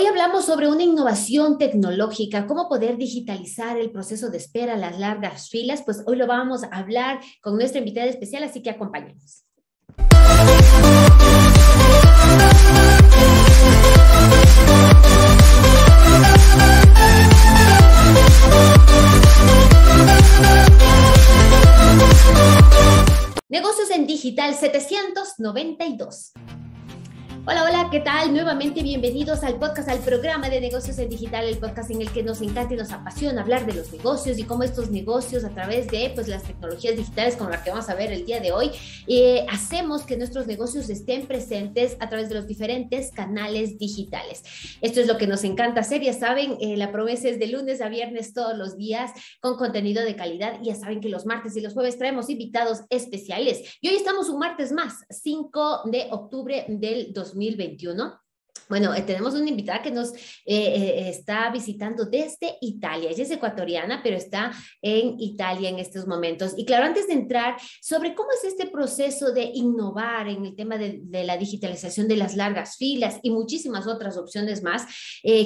Hoy hablamos sobre una innovación tecnológica, cómo poder digitalizar el proceso de espera, las largas filas. Pues hoy lo vamos a hablar con nuestra invitada especial, así que acompáñenos. Negocios en Digital 792. Hola, hola, ¿qué tal? Nuevamente bienvenidos al podcast, al programa de negocios en digital, el podcast en el que nos encanta y nos apasiona hablar de los negocios y cómo estos negocios a través de pues, las tecnologías digitales como las que vamos a ver el día de hoy, eh, hacemos que nuestros negocios estén presentes a través de los diferentes canales digitales. Esto es lo que nos encanta hacer, ya saben, eh, la promesa es de lunes a viernes todos los días con contenido de calidad y ya saben que los martes y los jueves traemos invitados especiales. Y hoy estamos un martes más, 5 de octubre del 2020. 2021 bueno, eh, tenemos una invitada que nos eh, eh, está visitando desde Italia. Ella es ecuatoriana, pero está en Italia en estos momentos. Y claro, antes de entrar sobre cómo es este proceso de innovar en el tema de, de la digitalización de las largas filas y muchísimas otras opciones más,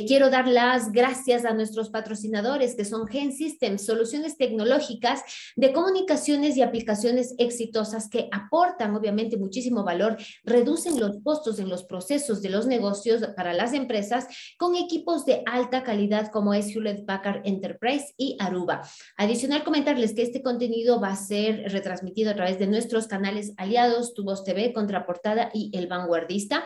quiero dar las gracias a nuestros patrocinadores que son Gen Systems, soluciones tecnológicas de comunicaciones y aplicaciones exitosas que aportan obviamente muchísimo valor, reducen los costos en los procesos de los negocios para las empresas con equipos de alta calidad como es Hewlett Packard Enterprise y Aruba. Adicional, comentarles que este contenido va a ser retransmitido a través de nuestros canales aliados, Tubos TV, Contraportada y El Vanguardista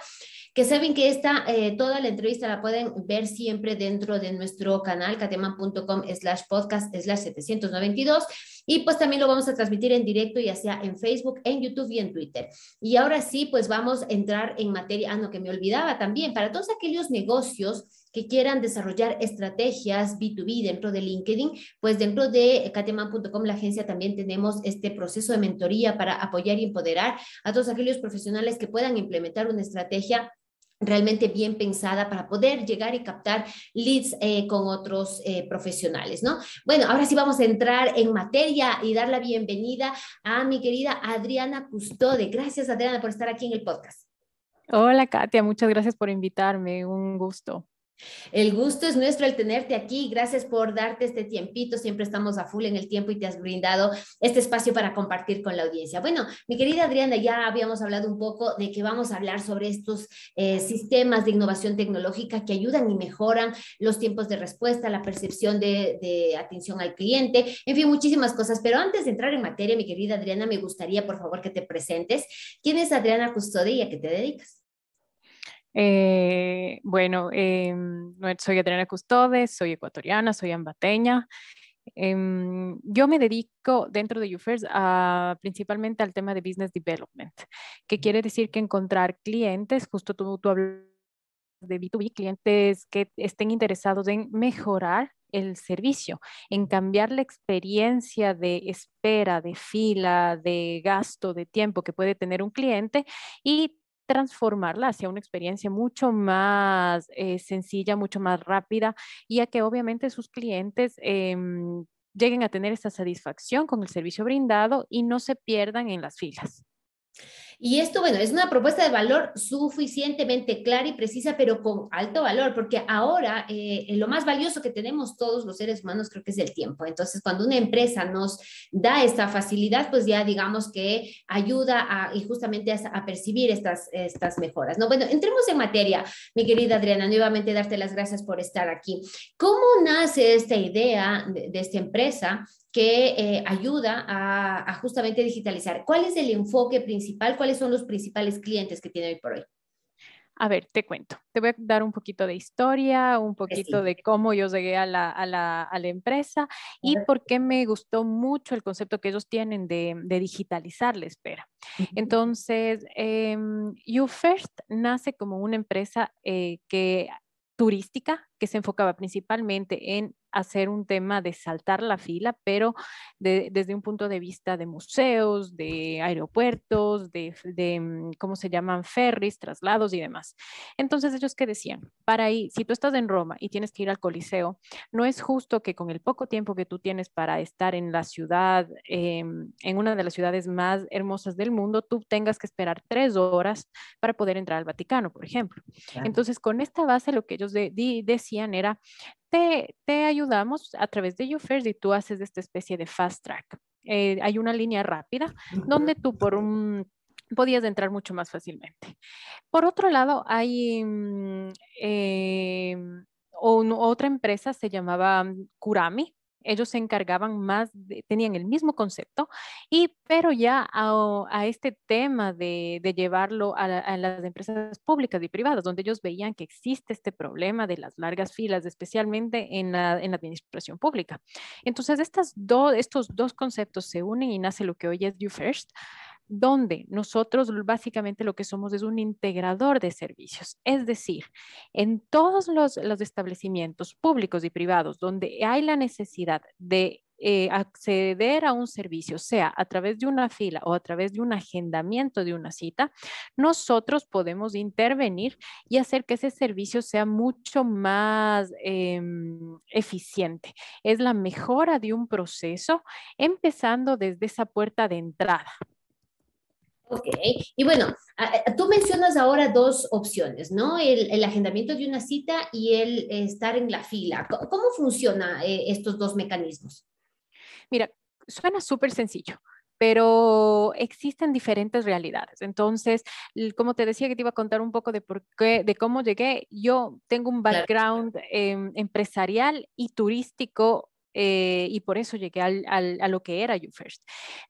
que saben que esta, eh, toda la entrevista la pueden ver siempre dentro de nuestro canal, cateman.com slash podcast slash 792. Y pues también lo vamos a transmitir en directo, ya sea en Facebook, en YouTube y en Twitter. Y ahora sí, pues vamos a entrar en materia, ah, no, que me olvidaba también, para todos aquellos negocios que quieran desarrollar estrategias B2B dentro de LinkedIn, pues dentro de cateman.com, la agencia, también tenemos este proceso de mentoría para apoyar y empoderar a todos aquellos profesionales que puedan implementar una estrategia realmente bien pensada para poder llegar y captar leads eh, con otros eh, profesionales, ¿no? Bueno, ahora sí vamos a entrar en materia y dar la bienvenida a mi querida Adriana Custode. Gracias, Adriana, por estar aquí en el podcast. Hola, Katia, muchas gracias por invitarme. Un gusto. El gusto es nuestro el tenerte aquí. Gracias por darte este tiempito. Siempre estamos a full en el tiempo y te has brindado este espacio para compartir con la audiencia. Bueno, mi querida Adriana, ya habíamos hablado un poco de que vamos a hablar sobre estos eh, sistemas de innovación tecnológica que ayudan y mejoran los tiempos de respuesta, la percepción de, atención al cliente, en fin, muchísimas cosas. Pero antes de entrar en materia, mi querida Adriana, me gustaría, por favor, que te presentes. ¿Quién es Adriana Custodia y a qué te dedicas? Eh, bueno, em, soy Adriana Custodes, soy ecuatoriana, soy ambateña. Em, yo me dedico dentro de YouFirst a, principalmente al tema de business development, que quiere decir que encontrar clientes, justo tú hablas de B2B, clientes que estén interesados en mejorar el servicio, en cambiar la experiencia de espera, de fila, de gasto, de tiempo que puede tener un cliente y transformarla hacia una experiencia mucho más eh, sencilla, mucho más rápida y a que obviamente sus clientes em, lleguen a tener esta satisfacción con el servicio brindado y no se pierdan en las filas. Y esto, bueno, es una propuesta de valor suficientemente clara y precisa, pero con alto valor, porque ahora eh, eh, lo más valioso que tenemos todos los seres humanos creo que es el tiempo. Entonces, cuando una empresa nos da esta facilidad, pues ya digamos que ayuda a, y justamente a, percibir estas, estas mejoras. ¿no? Bueno, entremos en materia, mi querida Adriana, nuevamente darte las gracias por estar aquí. ¿Cómo nace esta idea de esta empresa? que eh, ayuda a, justamente digitalizar. ¿Cuál es el enfoque principal? ¿Cuáles son los principales clientes que tiene hoy por hoy? A ver, te cuento. Te voy a dar un poquito de historia, un pues poquito de cómo yo llegué a la, a la, a la empresa y por qué me gustó mucho el concepto que ellos tienen de, de digitalizar la espera. Entonces, eh, em, YouFirst nace como una empresa eh, que turística que se enfocaba principalmente en hacer un tema de saltar la fila, pero desde un punto de vista de museos, de aeropuertos, de, mm, cómo se llaman ferries, traslados y demás. Entonces ellos que decían, para ahí, si tú estás en Roma y tienes que ir al Coliseo, no es justo que con el poco tiempo que tú tienes para estar en la ciudad, em, en una de las ciudades más hermosas del mundo, tú tengas que esperar tres horas para poder entrar al Vaticano, por ejemplo. Entonces con esta base lo que ellos de, era, te, ayudamos a través de YouFirst y tú haces esta especie de fast track. Eh, hay una línea rápida donde tú por podías entrar mucho más fácilmente. Por otro lado, hay mm, eh, otra empresa, se llamaba mm, Kurami, ellos se encargaban más, tenían el mismo concepto, y, pero ya a, este tema de, llevarlo a, las empresas públicas y privadas, donde ellos veían que existe este problema de las largas filas, especialmente en la, administración pública. Entonces, estas dos estos dos conceptos se unen y nace lo que hoy es You First donde nosotros básicamente lo que somos es un integrador de servicios. Es decir, en todos los, establecimientos públicos y privados donde hay la necesidad de eh, acceder a un servicio, sea a través de una fila o a través de un agendamiento de una cita, nosotros podemos intervenir y hacer que ese servicio sea mucho más em, eficiente. Es la mejora de un proceso empezando desde esa puerta de entrada. Ok, y bueno, tú mencionas ahora dos opciones, ¿no? El, agendamiento de una cita y el estar en la fila. ¿Cómo funcionan eh, estos dos mecanismos? Mira, suena súper sencillo pero existen diferentes realidades. Entonces, como te decía que te iba a contar un poco de por qué, de cómo llegué, yo tengo un background em, empresarial y turístico eh, y por eso llegué a lo que era First.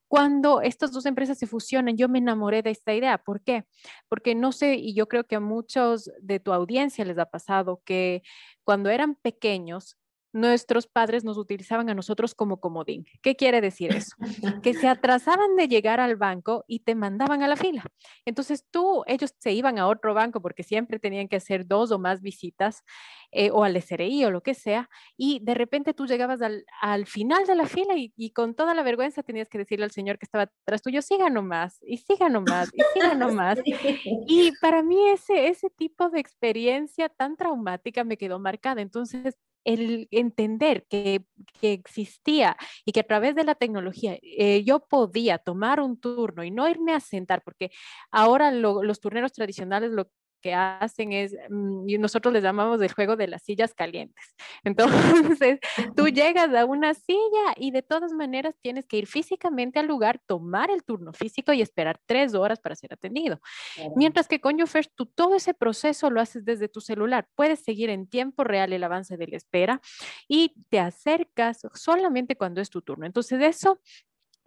Cuando estas dos empresas se fusionan, yo me enamoré de esta idea. ¿Por qué? Porque no sé, y yo creo que a muchos de tu audiencia les ha pasado que cuando eran pequeños, nuestros padres nos utilizaban a nosotros como comodín. ¿Qué quiere decir eso? Que se atrasaban de llegar al banco y te mandaban a la fila. Entonces tú, ellos se iban a otro banco porque siempre tenían que hacer dos o más visitas eh, o al SRI o lo que sea y de repente tú llegabas al, final de la fila y, con toda la vergüenza tenías que decirle al señor que estaba atrás tuyo, siga nomás y siga nomás y siga nomás. Y para mí ese, ese tipo de experiencia tan traumática me quedó marcada. Entonces el entender que, existía y que a través de la tecnología eh, yo podía tomar un turno y no irme a sentar, porque ahora los turneros tradicionales lo que hacen es, mm, y nosotros les llamamos el juego de las sillas calientes. Entonces, tú llegas a una silla y de todas maneras tienes que ir físicamente al lugar, tomar el turno físico y esperar tres horas para ser atendido. Mientras que con First tú todo ese proceso lo haces desde tu celular. Puedes seguir en tiempo real el avance de la espera y te acercas solamente cuando es tu turno. Entonces, eso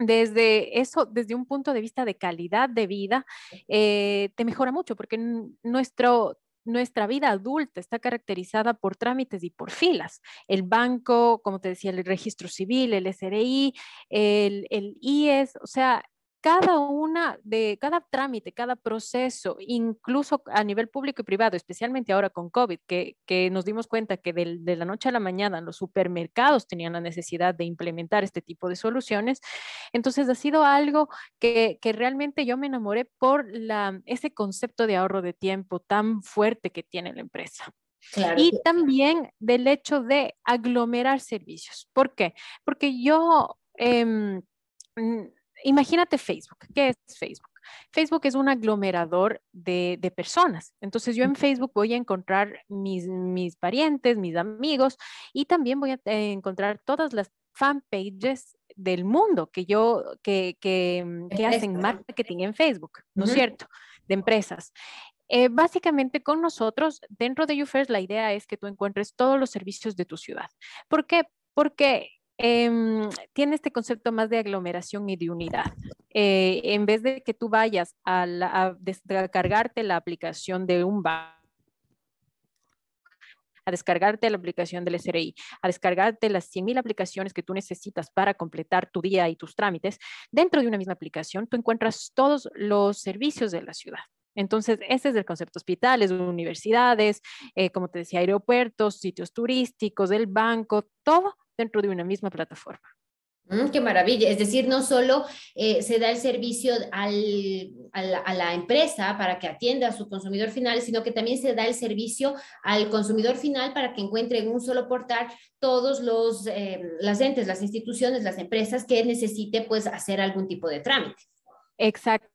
desde eso, desde un punto de vista de calidad de vida, eh, te mejora mucho porque nuestro nuestra vida adulta está caracterizada por trámites y por filas. El banco, como te decía, el registro civil, el SRI, el, el IES, o sea, cada una de cada trámite, cada proceso, incluso a nivel público y privado, especialmente ahora con COVID, que, nos dimos cuenta que de, la noche a la mañana los supermercados tenían la necesidad de implementar este tipo de soluciones. Entonces ha sido algo que, realmente yo me enamoré por la, ese concepto de ahorro de tiempo tan fuerte que tiene la empresa. Y también del hecho de aglomerar servicios. ¿Por qué? Porque yo... Em, imagínate Facebook. ¿Qué es Facebook? Facebook es un aglomerador de, personas. Entonces yo en Facebook voy a encontrar mis, mis parientes, mis amigos y también voy a eh, encontrar todas las fanpages del mundo que yo, que, que, mm, hacen marketing en Facebook, ¿no es cierto? De empresas. Eh, básicamente con nosotros, dentro de YouFirst, la idea es que tú encuentres todos los servicios de tu ciudad. ¿Por qué? Porque Em, tiene este concepto más de aglomeración y de unidad. Eh, en vez de que tú vayas a, descargarte la aplicación de un banco, a descargarte la aplicación del SRI, a descargarte las 100.000 aplicaciones que tú necesitas para completar tu día y tus trámites, dentro de una misma aplicación tú encuentras todos los servicios de la ciudad. Entonces, ese es el concepto, hospitales, universidades, eh, como te decía, aeropuertos, sitios turísticos, el banco, todo dentro de una misma plataforma. Mm, qué maravilla. Es decir, no solo eh, se da el servicio a, la, empresa para que atienda a su consumidor final, sino que también se da el servicio al consumidor final para que encuentre en un solo portal todos los em, las entes, las instituciones, las empresas que necesite pues hacer algún tipo de trámite. Exacto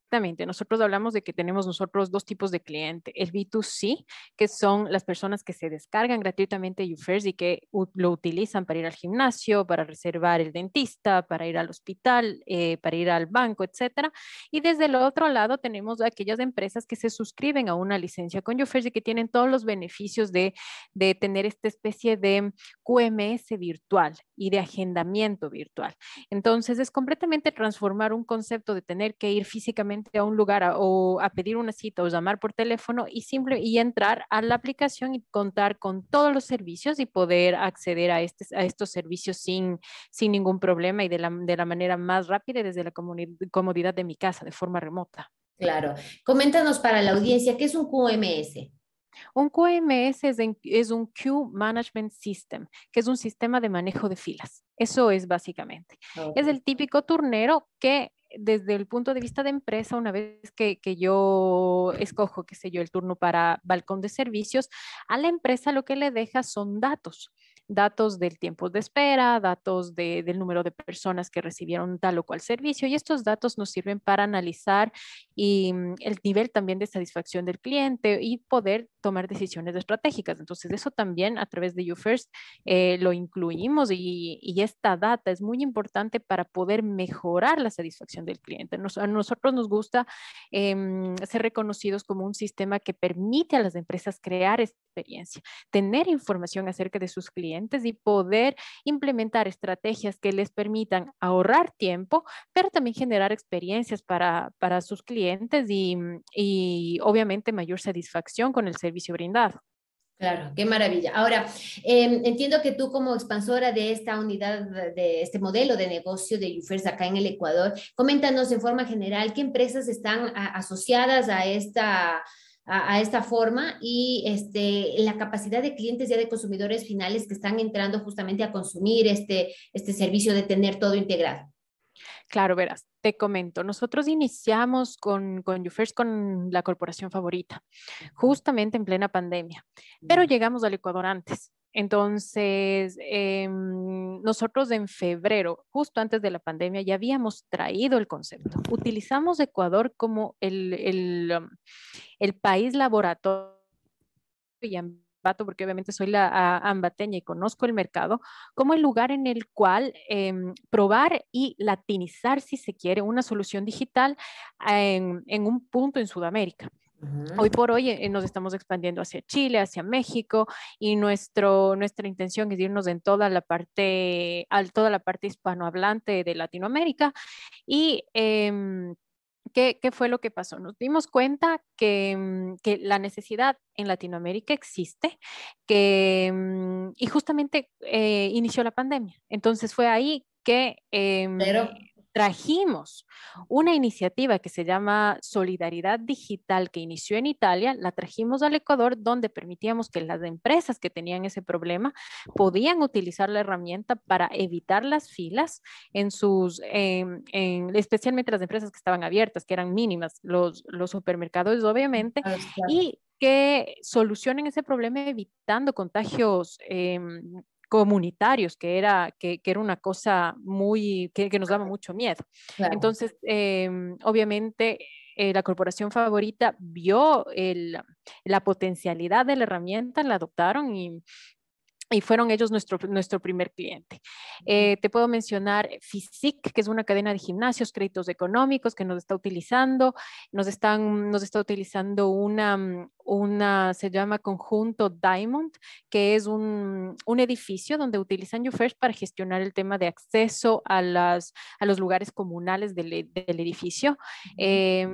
nosotros hablamos de que tenemos nosotros dos tipos de cliente, el B2C, que son las personas que se descargan gratuitamente YouFirst y que lo utilizan para ir al gimnasio, para reservar el dentista, para ir al hospital, eh, para ir al banco, etcétera. Y desde el otro lado tenemos aquellas empresas que se suscriben a una licencia con YouFirst y que tienen todos los beneficios de, de tener esta especie de QMS virtual y de agendamiento virtual. Entonces es completamente transformar un concepto de tener que ir físicamente a un lugar o a pedir una cita o llamar por teléfono y, simple, y entrar a la aplicación y contar con todos los servicios y poder acceder a, este, a estos servicios sin, sin ningún problema y de la, manera más rápida desde la comodidad de mi casa, de forma remota. Claro. Coméntanos para la audiencia, ¿qué es un QMS? Un QMS es, es, un Queue Management System, que es un sistema de manejo de filas. Eso es básicamente. Es el típico turnero que desde el punto de vista de empresa, una vez que, yo escojo, qué sé yo, el turno para balcón de servicios, a la empresa lo que le deja son datos datos del tiempo de espera, datos del número de personas que recibieron tal o cual servicio y estos datos nos sirven para analizar y, mm, el nivel también de satisfacción del cliente y poder tomar decisiones estratégicas. Entonces eso también a través de YouFirst eh, lo incluimos y, esta data es muy importante para poder mejorar la satisfacción del cliente. a nosotros nos gusta em, ser reconocidos como un sistema que permite a las empresas crear experiencia, tener información acerca de sus clientes y poder implementar estrategias que les permitan ahorrar tiempo, pero también generar experiencias para, sus clientes y, obviamente mayor satisfacción con el servicio brindado. Claro, qué maravilla. Ahora, em, entiendo que tú como expansora de esta unidad, de este modelo de negocio de UFERS acá en el Ecuador, coméntanos en forma general qué empresas están asociadas a esta, a, esta forma y este, la capacidad de clientes ya de consumidores finales que están entrando justamente a consumir este, este servicio de tener todo integrado. Claro, verás, te comento, nosotros iniciamos con, con First, con la corporación favorita, justamente en plena pandemia, pero llegamos al Ecuador antes. Entonces, em, nosotros en febrero, justo antes de la pandemia, ya habíamos traído el concepto. Utilizamos Ecuador como el, um, país laboratorio y ambato, porque obviamente soy la ambateña y conozco el mercado, como el lugar en el cual em, probar y latinizar, si se quiere, una solución digital em, en un punto en Sudamérica. Hoy por hoy eh, nos estamos expandiendo hacia Chile, hacia México y nuestro, nuestra intención es irnos en toda la parte, al, toda la parte hispanohablante de Latinoamérica. Y em, ¿qué, ¿qué, fue lo que pasó? Nos dimos cuenta que, em, que la necesidad en Latinoamérica existe, que, em, y justamente eh, inició la pandemia. Entonces fue ahí que trajimos una iniciativa que se llama Solidaridad Digital, que inició en Italia, la trajimos al Ecuador, donde permitíamos que las empresas que tenían ese problema podían utilizar la herramienta para evitar las filas en sus, em, especialmente las empresas que estaban abiertas, que eran mínimas, los, supermercados obviamente, ah, y que solucionen ese problema evitando contagios eh, comunitarios, que era, que, que era una cosa muy, que, nos daba mucho miedo. Entonces, em, obviamente, eh, la corporación favorita vio el, la potencialidad de la herramienta, la adoptaron y, y fueron ellos nuestro, nuestro primer cliente. Eh, te puedo mencionar FISIC, que es una cadena de gimnasios, créditos económicos que nos está utilizando, nos, están, nos está utilizando una, mm, una, se llama conjunto Diamond, que es un, un edificio donde utilizan YouFirst para gestionar el tema de acceso a, las, a los lugares comunales del, del edificio. Eh,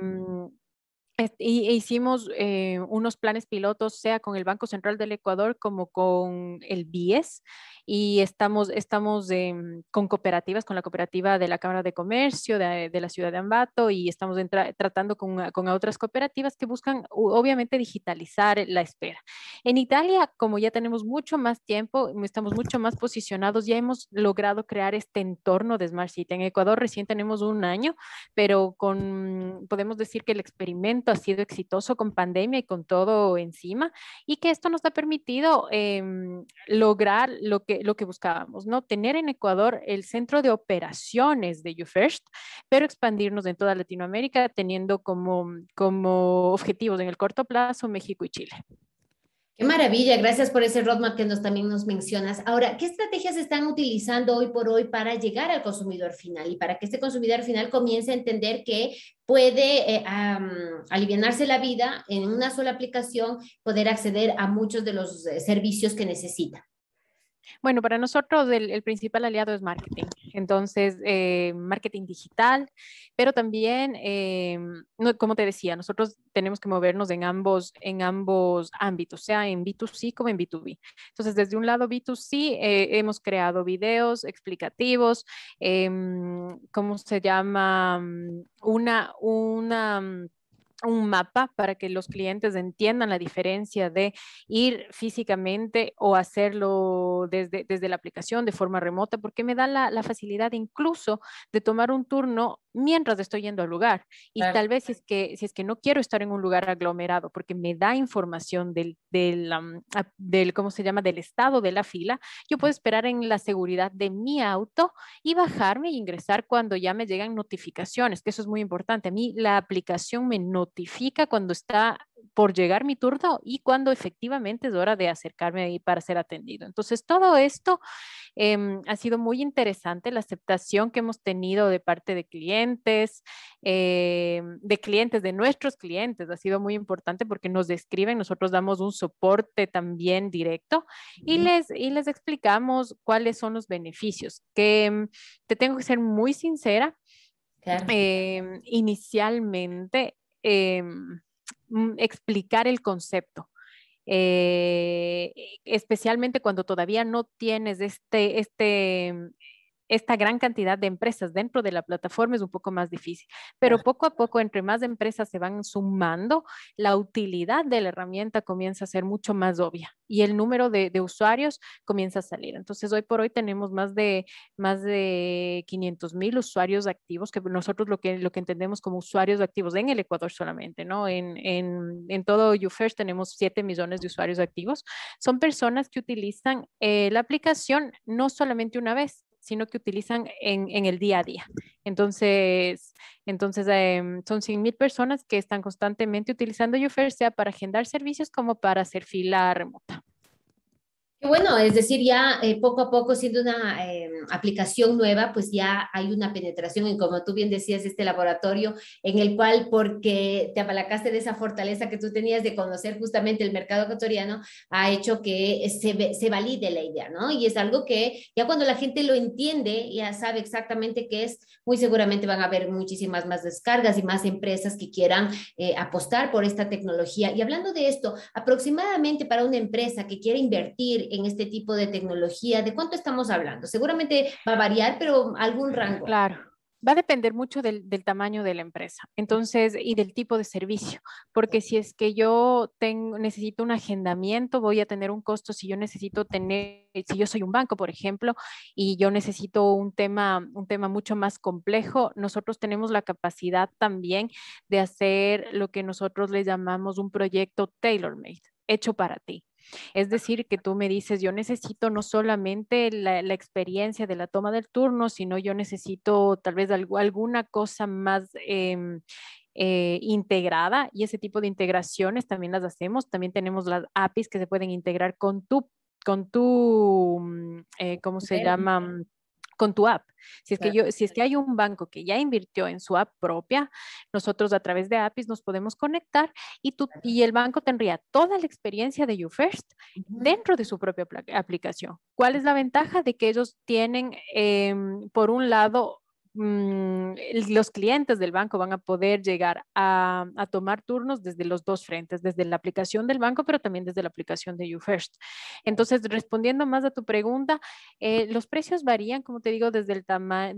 hicimos eh, unos planes pilotos, sea con el Banco Central del Ecuador como con el BIES, y estamos, estamos em, con cooperativas, con la cooperativa de la Cámara de Comercio de, la ciudad de Ambato, y estamos tratando con, ah, con, otras cooperativas que buscan, obviamente, digitalizar la espera. En Italia, como ya tenemos mucho más tiempo, estamos mucho más posicionados, ya hemos logrado crear este entorno de Smart City. En Ecuador recién tenemos un año, pero con, podemos decir que el experimento ha sido exitoso con pandemia y con todo encima y que esto nos ha permitido em, lograr lo que, lo que buscábamos, ¿no? Tener en Ecuador el centro de operaciones de YouFirst, pero expandirnos en toda Latinoamérica teniendo como, como objetivos en el corto plazo México y Chile maravilla, gracias por ese roadmap que nos, también nos mencionas. Ahora, ¿qué estrategias están utilizando hoy por hoy para llegar al consumidor final y para que este consumidor final comience a entender que puede eh, alivianarse aliviarse la vida en una sola aplicación, poder acceder a muchos de los eh, servicios que necesita? Bueno, para nosotros el, principal aliado es marketing, entonces eh, marketing digital, pero también, eh, como te decía, nosotros tenemos que movernos en ambos, en ambos ámbitos, sea en B2C como en B2B. Entonces, desde un lado B2C eh, hemos creado videos explicativos, em, ¿cómo se llama? Mm, una, una mm, un mapa para que los clientes entiendan la diferencia de ir físicamente o hacerlo desde, desde la aplicación de forma remota, porque me da la, la facilidad incluso de tomar un turno mientras estoy yendo al lugar. Y tal vez si es, que, si es que no quiero estar en un lugar aglomerado porque me da información del, del, ¿cómo se llama?, del estado de la fila, yo puedo esperar en la seguridad de mi auto y bajarme e ingresar cuando ya me llegan notificaciones, que eso es muy importante. A mí la aplicación me notifica cuando está por llegar mi turno y cuando efectivamente es hora de acercarme ahí para ser atendido. Entonces, todo esto em, ha sido muy interesante, la aceptación que hemos tenido de parte de clientes, eh, de clientes, de nuestros clientes, ha sido muy importante porque nos describen, nosotros damos un soporte también directo y les, y les explicamos cuáles son los beneficios, que em, te tengo que ser muy sincera. Em, inicialmente Mm, explicar el concepto. Eh, especialmente cuando todavía no tienes este, este, esta gran cantidad de empresas dentro de la plataforma es un poco más difícil, pero poco a poco, entre más empresas se van sumando, la utilidad de la herramienta comienza a ser mucho más obvia y el número de, usuarios comienza a salir. Entonces, hoy por hoy tenemos más de, más de 500 mil usuarios activos, que nosotros lo que, lo entendemos como usuarios activos en el Ecuador solamente, ¿no? En, en, en todo YouFirst tenemos 7 millones de usuarios activos. Son personas que utilizan eh, la aplicación no solamente una vez, sino que utilizan en, el día a día. Entonces, entonces em, son 100.000 personas que están constantemente utilizando YouFair sea para agendar servicios como para hacer fila remota bueno, es decir, ya eh, poco a poco, siendo una eh, aplicación nueva, pues ya hay una penetración en como tú bien decías, este laboratorio en el cual, porque te apalacaste de esa fortaleza que tú tenías de conocer justamente el mercado ecuatoriano, ha hecho que se, valide la idea, ¿no? Y es algo que ya cuando la gente lo entiende, ya sabe exactamente qué es, muy seguramente van a haber muchísimas más descargas y más empresas que quieran eh, apostar por esta tecnología. Y hablando de esto, aproximadamente para una empresa que quiere invertir, en este tipo de tecnología? ¿De cuánto estamos hablando? Seguramente va a variar, pero algún rango. Claro. Va a depender mucho del, tamaño de la empresa, entonces, y del tipo de servicio, porque si es que yo tengo, necesito un agendamiento, voy a tener un costo. Si yo necesito tener, si yo soy un banco, por ejemplo, y yo necesito un tema, un tema mucho más complejo, nosotros tenemos la capacidad también de hacer lo que nosotros le llamamos un proyecto tailor-made, hecho para ti. Es decir, que tú me dices, yo necesito no solamente la, experiencia de la toma del turno, sino yo necesito tal vez alguna cosa más... Em, eh, integrada y ese tipo de integraciones también las hacemos. También tenemos las APIs que se pueden integrar con tu, con tu, mm, eh, ¿cómo se llama? con tu app. Si es, que yo, si es que hay un banco que ya invirtió en su app propia, nosotros a través de APIs nos podemos conectar y, tú, y el banco tendría toda la experiencia de YouFirst dentro de su propia aplicación. ¿Cuál es la ventaja de que ellos tienen, em, por un lado, mm, los clientes del banco van a poder llegar a, tomar turnos desde los dos frentes, desde la aplicación del banco, pero también desde la aplicación de YouFirst. Entonces, respondiendo más a tu pregunta, eh, los precios varían, como te digo, desde el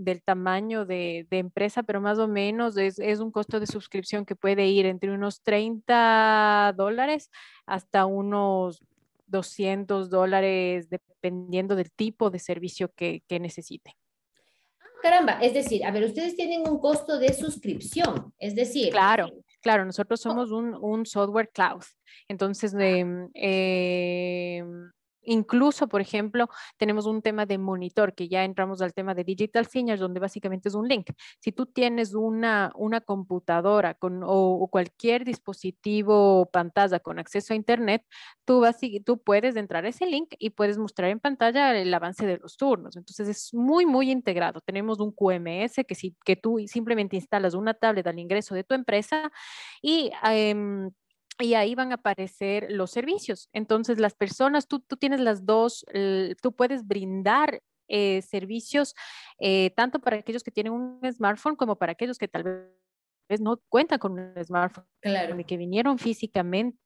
del tamaño de, empresa, pero más o menos es, un costo de suscripción que puede ir entre unos 30 dólares hasta unos 200 dólares, dependiendo del tipo de servicio que, que necesite caramba, es decir, a ver, ustedes tienen un costo de suscripción, es decir. Claro, eh, claro, nosotros somos un, un software cloud. Entonces, em, em, Incluso, por ejemplo, tenemos un tema de monitor, que ya entramos al tema de digital signage, donde básicamente es un link. Si tú tienes una, una computadora con, o, cualquier dispositivo o pantalla con acceso a Internet, tú, vas tú puedes entrar a ese link y puedes mostrar en pantalla el avance de los turnos. Entonces, es muy, muy integrado. Tenemos un QMS que, si, que tú simplemente instalas una tablet al ingreso de tu empresa y... Em, y ahí van a aparecer los servicios. Entonces, las personas, tú, tú tienes las dos, tú puedes brindar eh, servicios eh, tanto para aquellos que tienen un smartphone como para aquellos que tal vez no cuentan con un smartphone, claro. que vinieron físicamente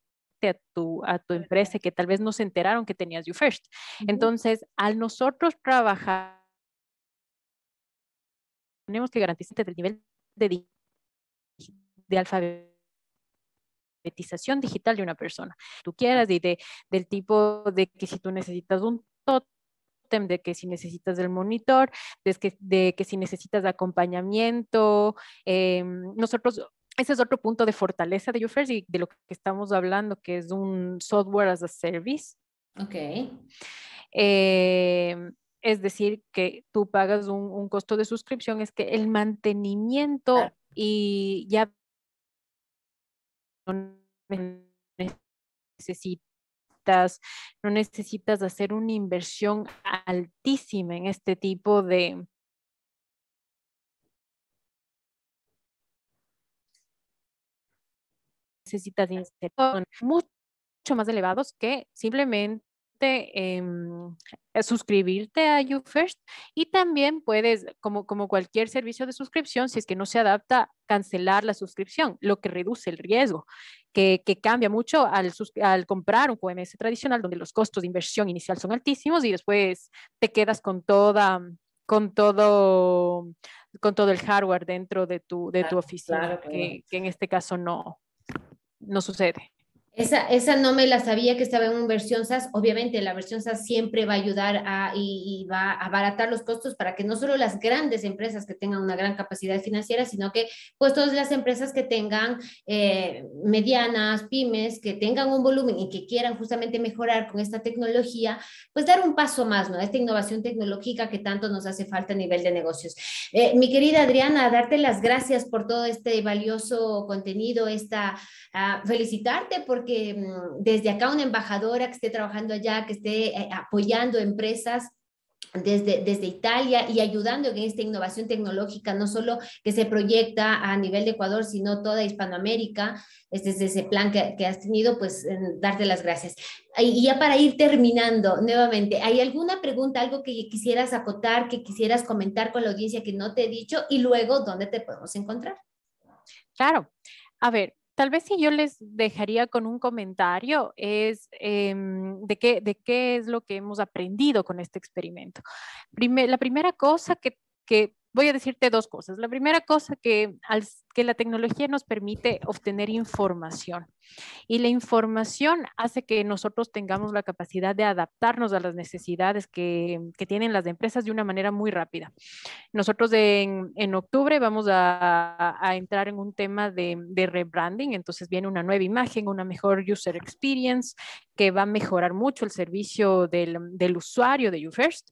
a tu, a tu empresa, que tal vez no se enteraron que tenías You First. Entonces, al nosotros trabajar, tenemos que garantizar el nivel de, de alfabetización digital de una persona. Tú quieras y de, del tipo de que si tú necesitas un totem de que si necesitas el monitor, de que, de que si necesitas acompañamiento. Em, nosotros, ese es otro punto de fortaleza de UFERS y de lo que estamos hablando, que es un software as a service. Ok. Em, es decir, que tú pagas un, costo de suscripción, es que el mantenimiento y ya necesitas, no necesitas hacer una inversión altísima en este tipo de, necesitas mucho más elevados que simplemente suscribirte, em, eh, suscribirte a YouFirst y también puedes, como, como cualquier servicio de suscripción, si es que no se adapta, cancelar la suscripción, lo que reduce el riesgo, que, que cambia mucho al, al comprar un QMS tradicional, donde los costos de inversión inicial son altísimos y después te quedas con toda con todo, con todo el hardware dentro de tu, de tu oficina, Que, que, en este caso no, no sucede. Esa, no me la sabía que estaba en una versión SaaS. Obviamente, la versión SaaS siempre va a ayudar y, va a abaratar los costos para que no solo las grandes empresas que tengan una gran capacidad financiera, sino que pues todas las empresas que tengan eh, medianas, pymes, que tengan un volumen y que quieran justamente mejorar con esta tecnología, pues dar un paso más, ¿no? Esta innovación tecnológica que tanto nos hace falta a nivel de negocios. Eh, mi querida Adriana, darte las gracias por todo este valioso contenido, esta, ah, felicitarte por que mm, desde acá una embajadora que esté trabajando allá, que esté eh, eh, apoyando empresas, desde, desde, Italia y ayudando en esta innovación tecnológica, no solo que se proyecta a nivel de Ecuador, sino toda Hispanoamérica, desde ese plan que, que has tenido, pues darte las gracias. Y ya para ir terminando nuevamente, ¿hay alguna pregunta, algo que quisieras acotar, que quisieras comentar con la audiencia que no te he dicho y luego dónde te podemos encontrar? Claro. A ver, Tal vez si yo les dejaría con un comentario es em, de, qué, de qué es lo que hemos aprendido con este experimento. la primera cosa que voy a decirte dos cosas. La primera cosa que, que la tecnología nos permite obtener información y la información hace que nosotros tengamos la capacidad de adaptarnos a las necesidades que, que tienen las empresas de una manera muy rápida. Nosotros en, en octubre vamos a, a, entrar en un tema de, de rebranding, entonces viene una nueva imagen, una mejor user experience que va a mejorar mucho el servicio del, del usuario de YouFirst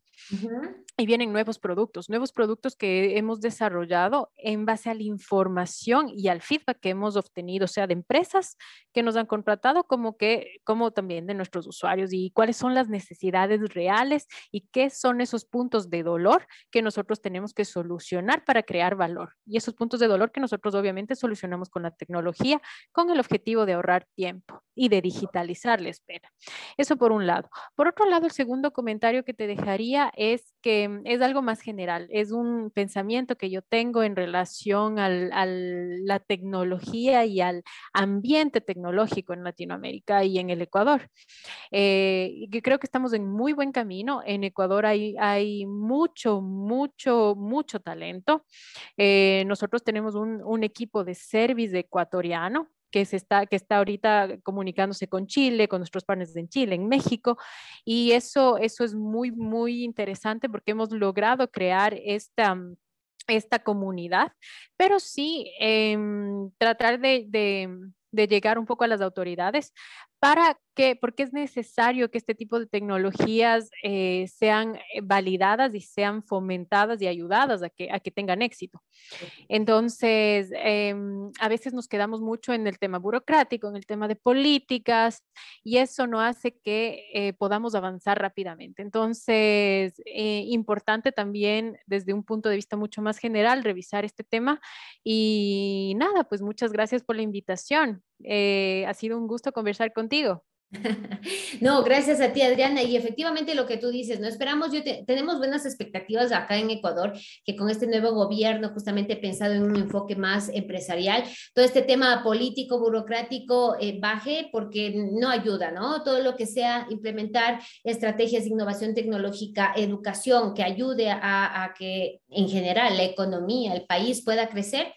y vienen nuevos productos, nuevos productos que hemos desarrollado en base a la información y al feedback que hemos obtenido, o sea, de empresas que nos han contratado, como que como también de nuestros usuarios y cuáles son las necesidades reales y qué son esos puntos de dolor que nosotros tenemos que solucionar para crear valor. Y esos puntos de dolor que nosotros obviamente solucionamos con la tecnología con el objetivo de ahorrar tiempo y de digitalizar la espera. Eso por un lado. Por otro lado, el segundo comentario que te dejaría es que Em, es algo más general, es un pensamiento que yo tengo en relación a la tecnología y al ambiente tecnológico en Latinoamérica y en el Ecuador. Eh, creo que estamos en muy buen camino. En Ecuador hay, mucho, mucho, mucho talento. Eh, nosotros tenemos un, un equipo de service ecuatoriano que, se está, que está ahorita comunicándose con Chile, con nuestros partners en Chile, en México, y eso, eso es muy, muy interesante porque hemos logrado crear esta mm, esta comunidad, pero sí em, tratar de llegar un poco a las autoridades ¿Para qué? Porque es necesario que este tipo de tecnologías eh, sean eh, validadas y sean fomentadas y ayudadas a que, a que tengan éxito. Entonces, em, a veces nos quedamos mucho en el tema burocrático, en el tema de políticas, y eso no hace que eh, podamos avanzar rápidamente. Entonces, importante también desde un punto de vista mucho más general revisar este tema. Y nada, pues muchas gracias por la invitación. ha sido un gusto conversar contigo No, gracias a ti, Adriana. Y efectivamente lo que tú dices, no esperamos, yo tenemos buenas expectativas acá en Ecuador, que con este nuevo gobierno, justamente pensado en un enfoque más empresarial, todo este tema político, burocrático, eh, baje porque no ayuda, ¿no? Todo lo que sea implementar estrategias de innovación tecnológica, educación, que ayude a, a que en general la economía, el país pueda crecer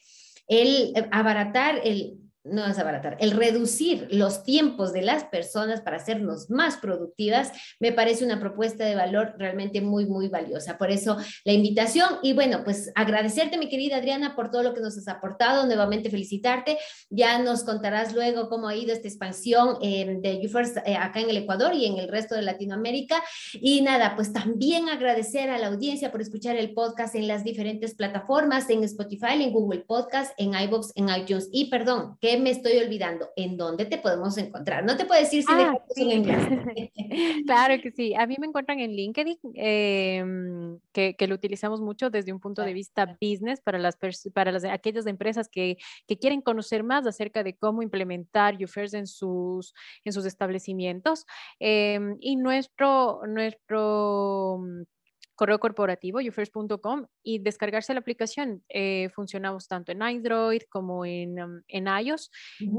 el eh, abaratar el no es abaratar, el reducir los tiempos de las personas para hacernos más productivas, me parece una propuesta de valor realmente muy, muy valiosa. Por eso la invitación y bueno, pues agradecerte, mi querida Adriana, por todo lo que nos has aportado, nuevamente felicitarte. Ya nos contarás luego cómo ha ido esta expansión em, de YouFirst eh, acá en el Ecuador y en el resto de Latinoamérica. Y nada, pues también agradecer a la audiencia por escuchar el podcast en las diferentes plataformas, en Spotify, en Google Podcast, en iBox, en iTunes y perdón, que me estoy olvidando? ¿En dónde te podemos encontrar? No te puedo decir si ah, en inglés. claro que sí. A mí me encuentran en LinkedIn, em, que, lo utilizamos mucho desde un punto de vista business para, las, para aquellas empresas que, que quieren conocer más acerca de cómo implementar YouFirst en sus, en sus establecimientos. Em, y nuestro, nuestro correo corporativo, youfirst.com, y descargarse la aplicación. Eh, funcionamos tanto en Android como en, um, en iOS.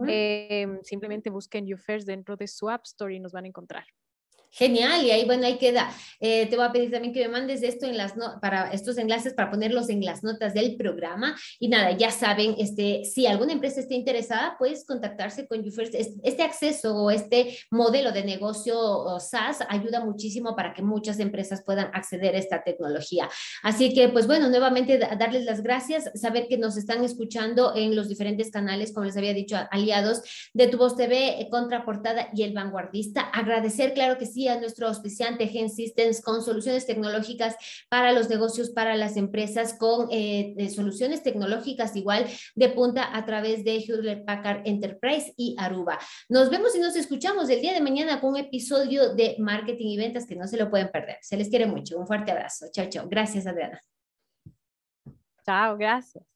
Em, simplemente busquen YouFirst dentro de su App Store y nos van a encontrar. Genial, y ahí bueno, ahí queda. Eh, te voy a pedir también que me mandes esto en las para estos enlaces para ponerlos en las notas del programa. Y nada, ya saben, este, si alguna empresa está interesada, puedes contactarse con YouFirst. Este acceso o este modelo de negocio SaaS ayuda muchísimo para que muchas empresas puedan acceder a esta tecnología. Así que, pues bueno, nuevamente darles las gracias, saber que nos están escuchando en los diferentes canales, como les había dicho, aliados de Tu Voz TV, Contraportada y El Vanguardista. Agradecer, claro que sí nuestro auspiciante Gen Systems, con soluciones tecnológicas para los negocios, para las empresas, con eh, eh, soluciones tecnológicas igual de punta a través de Hewlett Packard Enterprise y Aruba. Nos vemos y nos escuchamos el día de mañana con un episodio de marketing y ventas que no se lo pueden perder. Se les quiere mucho. Un fuerte abrazo. Chao, chao. Gracias, Adriana. Chao, gracias.